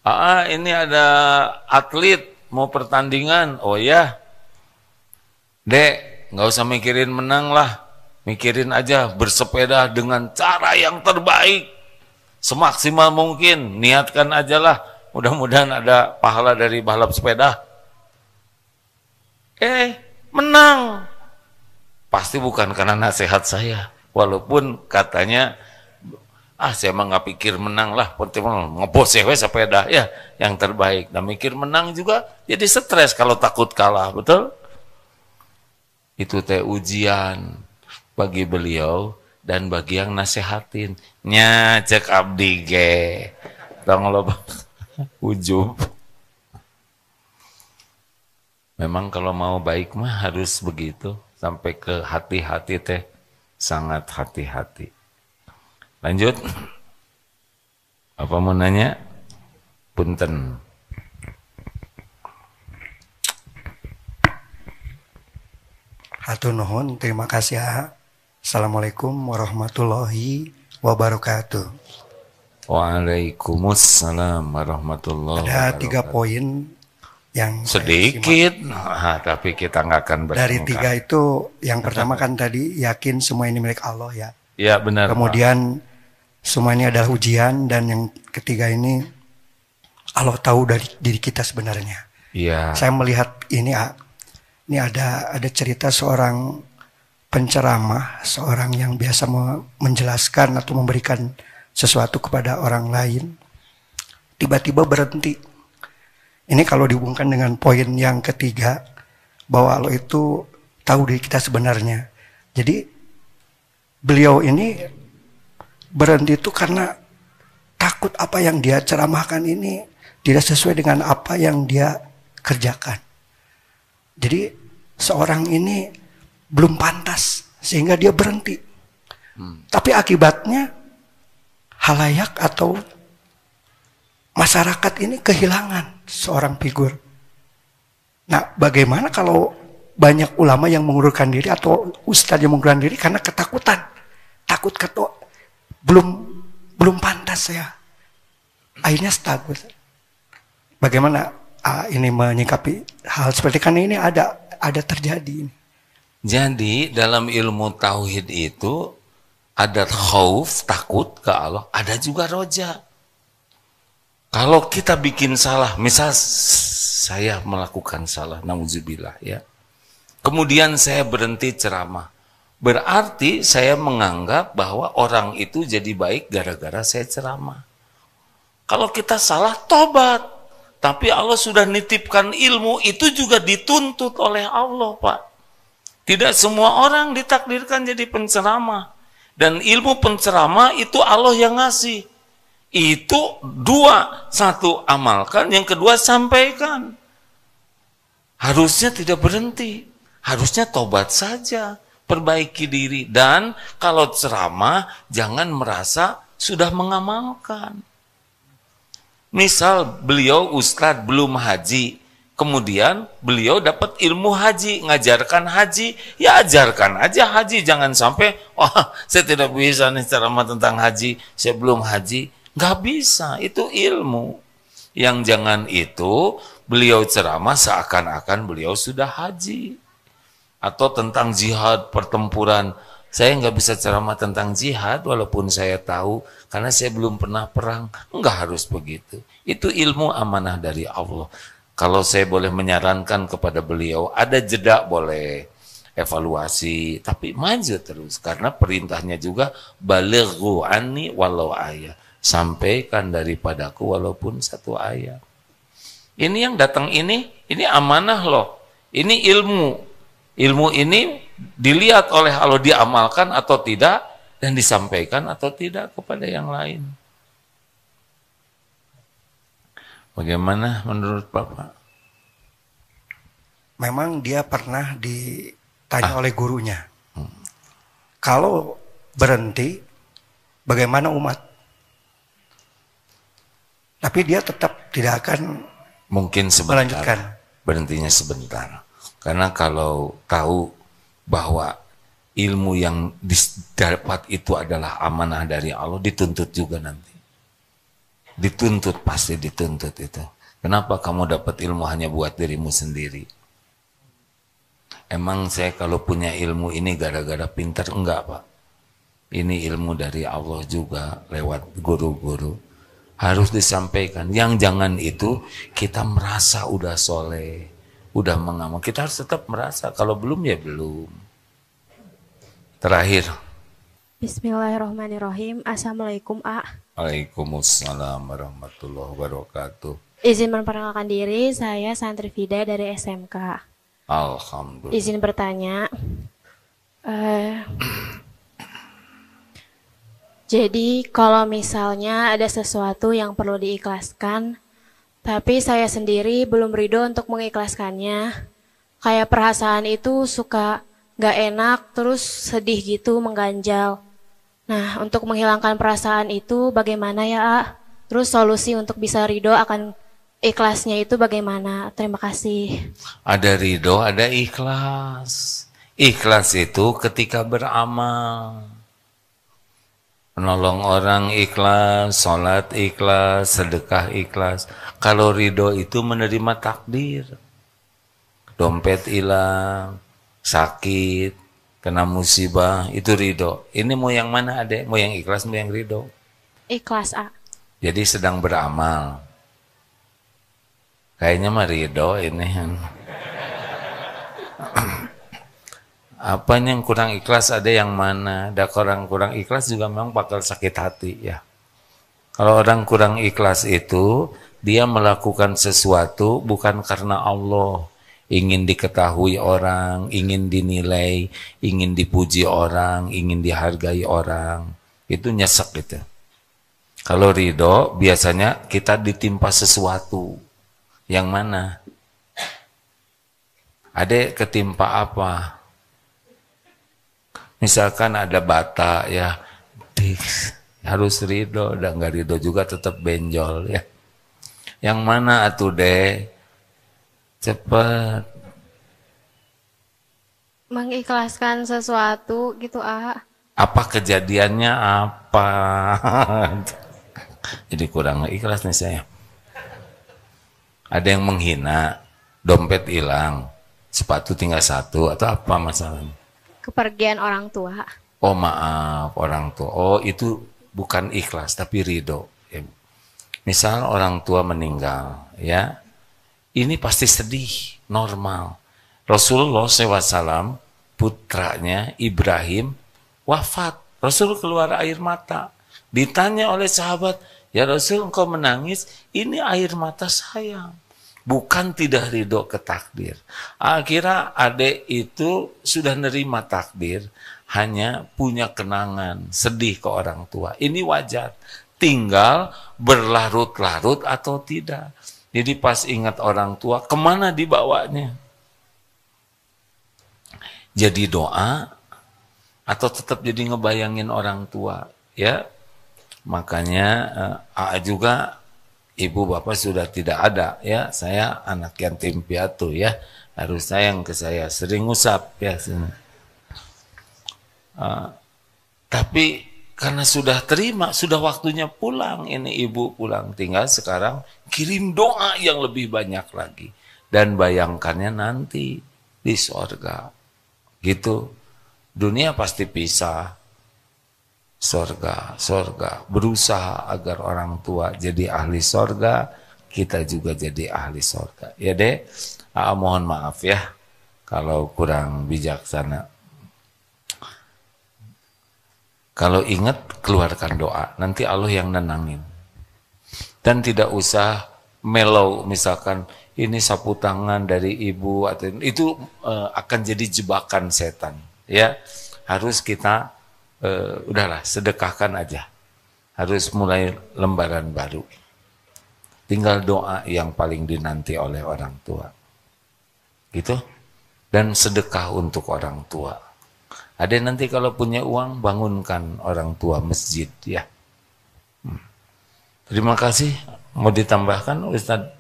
Ah, ah, ini ada atlet mau pertandingan. Oh ya. Dek, nggak usah mikirin menang lah. Mikirin aja bersepeda dengan cara yang terbaik. Semaksimal mungkin. Niatkan aja lah, Mudah-mudahan ada pahala dari balap sepeda. Eh, menang. Pasti bukan karena nasihat saya. Walaupun katanya ah saya emang nggak pikir menang lah pertemuan ngebos ya sepeda ya yang terbaik dan nah, mikir menang juga jadi stres kalau takut kalah betul itu teh ujian bagi beliau dan bagi yang nasehatin nya cek abdi ge tong lo ujub memang kalau mau baik mah harus begitu sampai ke hati-hati teh sangat hati-hati Lanjut. Apa mau nanya? Punten. Hatur nuhun, terima kasih. Assalamualaikum warahmatullahi wabarakatuh. Waalaikumsalam warahmatullahi wabarakatuh. Ada tiga poin yang sedikit, nah, tapi kita nggak akan bertengkar. Dari tiga itu, yang pertama kan tadi yakin semua ini milik Allah ya. Ya benar. Kemudian Pak semua ini adalah ujian dan yang ketiga ini Allah tahu dari diri kita sebenarnya. Iya. Saya melihat ini ah, ini ada ada cerita seorang penceramah, seorang yang biasa menjelaskan atau memberikan sesuatu kepada orang lain tiba-tiba berhenti. Ini kalau dihubungkan dengan poin yang ketiga bahwa Allah itu tahu diri kita sebenarnya. Jadi beliau ini berhenti itu karena takut apa yang dia ceramahkan ini tidak sesuai dengan apa yang dia kerjakan. Jadi seorang ini belum pantas sehingga dia berhenti. Hmm. Tapi akibatnya halayak atau masyarakat ini kehilangan seorang figur. Nah, bagaimana kalau banyak ulama yang mengundurkan diri atau ustadz yang mengundurkan diri karena ketakutan? Takut ketok belum belum pantas saya. Akhirnya stagus Bagaimana uh, ini menyikapi hal seperti kan ini ada ada terjadi. Jadi dalam ilmu tauhid itu ada khauf, takut ke Allah, ada juga roja. Kalau kita bikin salah, misal saya melakukan salah, nauzubillah ya. Kemudian saya berhenti ceramah. Berarti saya menganggap bahwa orang itu jadi baik gara-gara saya ceramah. Kalau kita salah, tobat. Tapi Allah sudah nitipkan ilmu, itu juga dituntut oleh Allah, Pak. Tidak semua orang ditakdirkan jadi penceramah. Dan ilmu penceramah itu Allah yang ngasih. Itu dua. Satu, amalkan. Yang kedua, sampaikan. Harusnya tidak berhenti. Harusnya tobat saja perbaiki diri dan kalau ceramah jangan merasa sudah mengamalkan. Misal beliau ustadz belum haji, kemudian beliau dapat ilmu haji, ngajarkan haji, ya ajarkan aja haji, jangan sampai wah oh, saya tidak bisa nih ceramah tentang haji, saya belum haji, nggak bisa, itu ilmu. Yang jangan itu beliau ceramah seakan-akan beliau sudah haji atau tentang jihad pertempuran. Saya nggak bisa ceramah tentang jihad walaupun saya tahu karena saya belum pernah perang. Nggak harus begitu. Itu ilmu amanah dari Allah. Kalau saya boleh menyarankan kepada beliau, ada jeda boleh evaluasi, tapi maju terus karena perintahnya juga balighu ani walau ayat. Sampaikan daripadaku walaupun satu ayat. Ini yang datang ini, ini amanah loh. Ini ilmu ilmu ini dilihat oleh Allah diamalkan atau tidak dan disampaikan atau tidak kepada yang lain. Bagaimana menurut Bapak? Memang dia pernah ditanya ah. oleh gurunya. Hmm. Kalau berhenti, bagaimana umat? Tapi dia tetap tidak akan mungkin sebentar melanjutkan. Berhentinya sebentar. Karena kalau tahu bahwa ilmu yang didapat itu adalah amanah dari Allah, dituntut juga nanti. Dituntut, pasti dituntut itu. Kenapa kamu dapat ilmu hanya buat dirimu sendiri? Emang saya kalau punya ilmu ini gara-gara pintar? Enggak, Pak. Ini ilmu dari Allah juga lewat guru-guru harus disampaikan. Yang jangan itu kita merasa udah soleh udah mengamuk. Kita harus tetap merasa. Kalau belum ya belum. Terakhir. Bismillahirrahmanirrahim. Assalamualaikum, A. Waalaikumsalam warahmatullahi wabarakatuh. Izin memperkenalkan diri, saya santri Fida dari SMK. Alhamdulillah. Izin bertanya. Eh, jadi kalau misalnya ada sesuatu yang perlu diikhlaskan, tapi saya sendiri belum ridho untuk mengikhlaskannya. Kayak perasaan itu suka gak enak, terus sedih gitu, mengganjal. Nah, untuk menghilangkan perasaan itu bagaimana ya, A? Terus solusi untuk bisa ridho akan ikhlasnya itu bagaimana? Terima kasih. Ada ridho, ada ikhlas. Ikhlas itu ketika beramal menolong orang ikhlas, sholat ikhlas, sedekah ikhlas. Kalau ridho itu menerima takdir. Dompet hilang, sakit, kena musibah, itu ridho. Ini mau yang mana adek? Mau yang ikhlas, mau yang ridho? Ikhlas, A. Jadi sedang beramal. Kayaknya mah ridho ini apa yang kurang ikhlas ada yang mana ada orang kurang ikhlas juga memang bakal sakit hati ya kalau orang kurang ikhlas itu dia melakukan sesuatu bukan karena Allah ingin diketahui orang ingin dinilai ingin dipuji orang ingin dihargai orang itu nyesek gitu kalau ridho biasanya kita ditimpa sesuatu yang mana ada ketimpa apa misalkan ada bata ya harus ridho dan nggak ridho juga tetap benjol ya yang mana atuh deh cepat mengikhlaskan sesuatu gitu ah apa kejadiannya apa jadi kurang ikhlas nih saya ada yang menghina dompet hilang sepatu tinggal satu atau apa masalahnya kepergian orang tua. Oh maaf orang tua. Oh itu bukan ikhlas tapi ridho. Ya. Misal orang tua meninggal, ya ini pasti sedih, normal. Rasulullah SAW putranya Ibrahim wafat. Rasul keluar air mata. Ditanya oleh sahabat, ya Rasul engkau menangis, ini air mata sayang bukan tidak ridho ke takdir. Akhirnya ah, adik itu sudah nerima takdir, hanya punya kenangan sedih ke orang tua. Ini wajar. Tinggal berlarut-larut atau tidak. Jadi pas ingat orang tua, kemana dibawanya? Jadi doa atau tetap jadi ngebayangin orang tua, ya? Makanya eh, A juga ibu bapak sudah tidak ada ya saya anak yang tim piatu ya harus sayang ke saya sering usap ya Uh, tapi karena sudah terima sudah waktunya pulang ini ibu pulang tinggal sekarang kirim doa yang lebih banyak lagi dan bayangkannya nanti di sorga gitu dunia pasti pisah sorga, sorga. Berusaha agar orang tua jadi ahli sorga, kita juga jadi ahli sorga. Ya deh, ah, Aa, mohon maaf ya kalau kurang bijaksana. Kalau ingat, keluarkan doa. Nanti Allah yang nenangin. Dan tidak usah melow, misalkan ini sapu tangan dari ibu atau itu eh, akan jadi jebakan setan. Ya, harus kita eh, udahlah sedekahkan aja. Harus mulai lembaran baru. Tinggal doa yang paling dinanti oleh orang tua. Gitu. Dan sedekah untuk orang tua. Ada nanti kalau punya uang bangunkan orang tua masjid ya. Hmm. Terima kasih. Mau ditambahkan Ustadz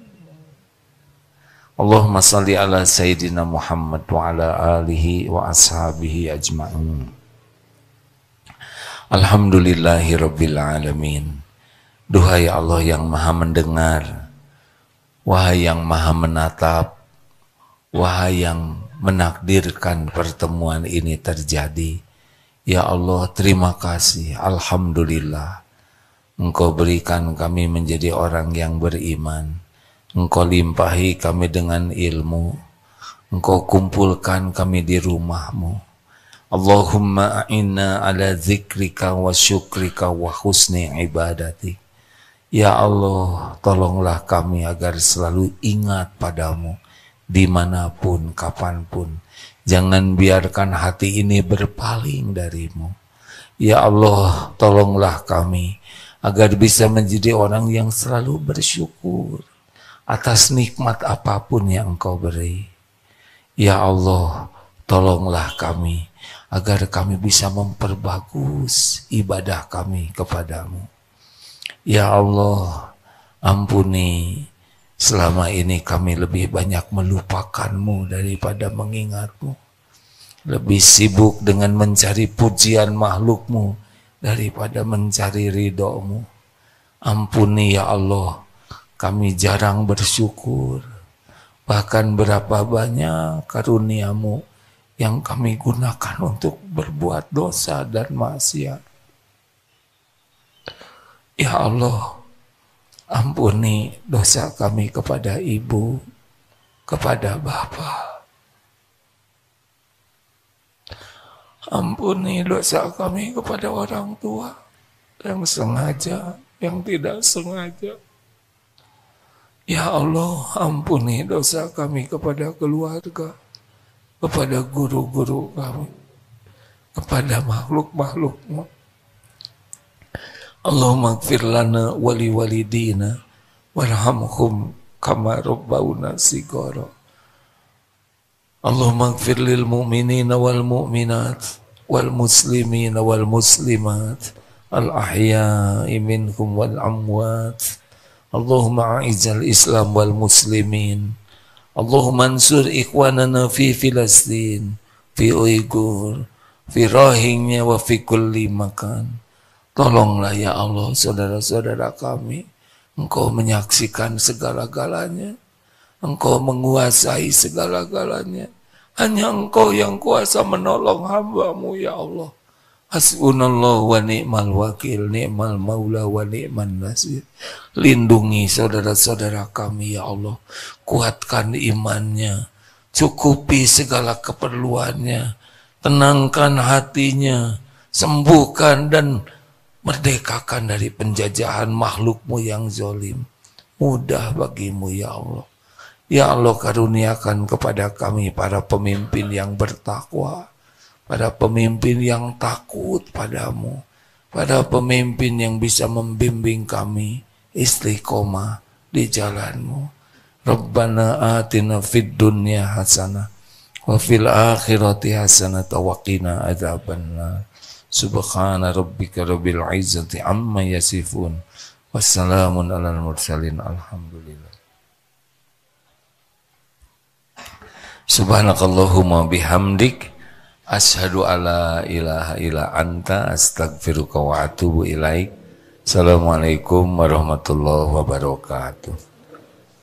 Allahumma salli ala Sayyidina Muhammad wa ala alihi wa ashabihi ajma'in. Alhamdulillahi Rabbil Alamin. Duhai Allah yang maha mendengar, wahai yang maha menatap, wahai yang menakdirkan pertemuan ini terjadi. Ya Allah, terima kasih. Alhamdulillah. Engkau berikan kami menjadi orang yang beriman. Engkau limpahi kami dengan ilmu. Engkau kumpulkan kami di rumahmu. Allahumma a'inna ala zikrika wa syukrika wa husni ibadati. Ya Allah, tolonglah kami agar selalu ingat padamu dimanapun, kapanpun. Jangan biarkan hati ini berpaling darimu. Ya Allah, tolonglah kami agar bisa menjadi orang yang selalu bersyukur atas nikmat apapun yang Engkau beri. Ya Allah, tolonglah kami agar kami bisa memperbagus ibadah kami kepadamu. Ya Allah, ampuni selama ini kami lebih banyak melupakanmu daripada mengingatmu. Lebih sibuk dengan mencari pujian makhlukmu daripada mencari ridhomu. Ampuni ya Allah, kami jarang bersyukur. Bahkan berapa banyak karuniamu yang kami gunakan untuk berbuat dosa dan maksiat. Ya Allah, ampuni dosa kami kepada ibu, kepada bapa, Ampuni dosa kami kepada orang tua yang sengaja, yang tidak sengaja. Ya Allah, ampuni dosa kami kepada keluarga kepada guru-guru kami, kepada makhluk-makhlukmu. Allahumma gfir lana wali walidina warhamhum kama rabbawna sigara. Allahumma gfir lil mu'minina wal mu'minat wal muslimina wal muslimat al ahya'i minhum wal amwat. Allahumma a'izz islam wal muslimin Allahumma ansur ikhwanana fi Filastin, fi Uyghur, fi Rohingya wa fi kulli makan. Tolonglah ya Allah saudara-saudara kami. Engkau menyaksikan segala-galanya. Engkau menguasai segala-galanya. Hanya engkau yang kuasa menolong hambamu ya Allah. Hasbunallah wa ni'mal wakil, ni'mal maula wa ni'man nasir. Lindungi saudara-saudara kami ya Allah. Kuatkan imannya. Cukupi segala keperluannya. Tenangkan hatinya. Sembuhkan dan merdekakan dari penjajahan makhlukmu yang zolim. Mudah bagimu ya Allah. Ya Allah karuniakan kepada kami para pemimpin yang bertakwa pada pemimpin yang takut padamu, pada pemimpin yang bisa membimbing kami istiqomah di jalanmu. Rabbana atina fid dunya hasanah wa fil akhirati hasanah wa qina adzabannar. Subhana rabbika rabbil izzati amma yasifun. Wassalamun ala mursalin. Alhamdulillah. Subhanakallahumma bihamdik. Ashadu ala ilaha ila anta astagfiruka wa atubu ilaik. Assalamualaikum warahmatullahi wabarakatuh.